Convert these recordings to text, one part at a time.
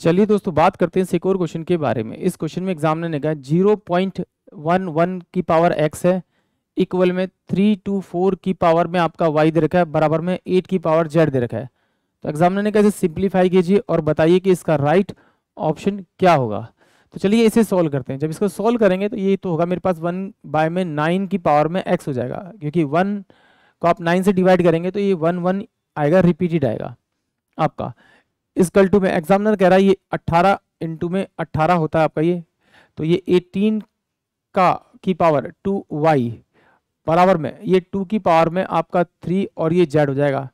चलिए दोस्तों बात करते हैं सिक्योर क्वेश्चन के बारे में इस क्वेश्चन में एग्जामिनर ने कहा जीरो पॉइंट वन वन की पावर एक्स है इक्वल में थ्री टू फोर की पावर में आपका वाई दे रखा है बराबर में एट की पावर जेड दे रखा है तो एग्जामिनर ने कहा सिंप्लीफाई कीजिए और बताइए कि इसका राइट ऑप्शन क्या होगा तो चलिए इसे सॉल्व करते हैं जब इसको सॉल्व करेंगे तो ये तो होगा मेरे पास वन बाय में नाइन की पावर में एक्स हो जाएगा क्योंकि वन को आप नाइन से डिवाइड करेंगे तो ये वन वन आएगा रिपीटेड आएगा आपका इजकल टू में एग्जामिनर कह रहा है ये 18 इंटू में 18 होता है आपका ये तो ये 18 का की पावर टू वाई बराबर में ये 2 की पावर में आपका 3 और ये जेड हो जाएगा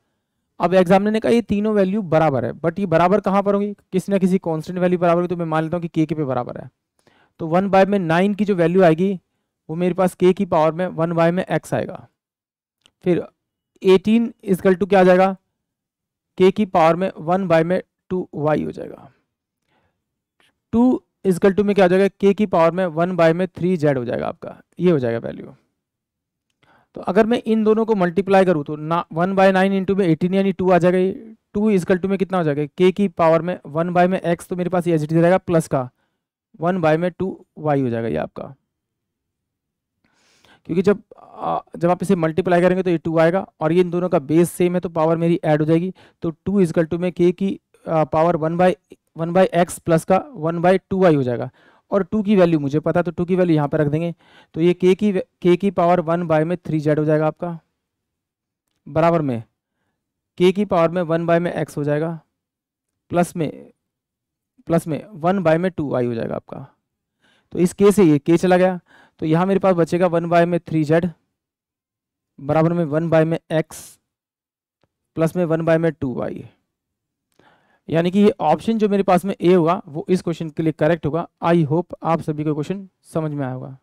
अब एग्जामिनर ने कहा ये तीनों वैल्यू बराबर है बट ये बराबर कहाँ पर होगी किसी ना किसी कॉन्स्टेंट वैल्यू बराबर होगी तो मैं मान लेता हूँ कि के के पे बराबर है तो वन बाय में नाइन की जो वैल्यू आएगी वो मेरे पास के की पावर में वन बाय में एक्स आएगा फिर एटीन इजकल टू क्या आ जाएगा के की पावर में वन बाय में टू वाई हो जाएगा टू इजकल टू में क्या हो जाएगा के की पावर में वन बाय में थ्री जेड हो जाएगा आपका ये हो जाएगा वैल्यू तो अगर मैं इन दोनों को मल्टीप्लाई करूँ तो ना वन बाय नाइन इंटू में एटीन यानी टू आ जाएगा ये टू इजकल टू में कितना हो जाएगा के की पावर में वन बाय में एक्स तो मेरे पास ये एच रहेगा प्लस का वन बाय में टू वाई हो जाएगा ये आपका क्योंकि जब जब आप इसे मल्टीप्लाई करेंगे तो ये टू आएगा और ये इन दोनों का बेस सेम है तो पावर मेरी ऐड हो जाएगी तो टू इजकल टू में के की power one by one by X plus का वन बाई टू वाई हो जाएगा और टू की वैल्यू मुझे पता तो टू की वैल्यू यहाँ पर रख देंगे तो ये के की के की पावर वन बाय में थ्री जेड हो जाएगा आपका बराबर में के की पावर में वन बाय में एक्स हो जाएगा प्लस में प्लस में वन बाय में टू आई हो जाएगा आपका तो इस के से ये के चला गया तो यहाँ मेरे पास बचेगा वन बाय में थ्री जेड बराबर में वन बाय में एक्स प्लस में वन बाय में टू वाई यानी कि ये ऑप्शन जो मेरे पास में ए होगा वो इस क्वेश्चन के लिए करेक्ट होगा आई होप आप सभी को क्वेश्चन समझ में आया होगा